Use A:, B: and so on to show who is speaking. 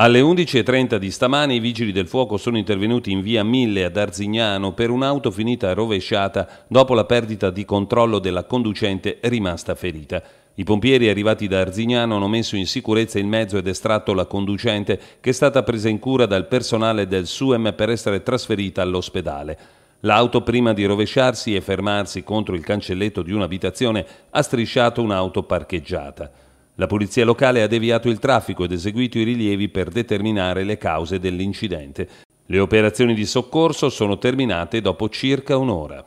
A: Alle 11.30 di stamani i vigili del fuoco sono intervenuti in via 1000 ad Arzignano per un'auto finita rovesciata dopo la perdita di controllo della conducente rimasta ferita. I pompieri arrivati da Arzignano hanno messo in sicurezza il mezzo ed estratto la conducente che è stata presa in cura dal personale del SUEM per essere trasferita all'ospedale. L'auto prima di rovesciarsi e fermarsi contro il cancelletto di un'abitazione ha strisciato un'auto parcheggiata. La polizia locale ha deviato il traffico ed eseguito i rilievi per determinare le cause dell'incidente. Le operazioni di soccorso sono terminate dopo circa un'ora.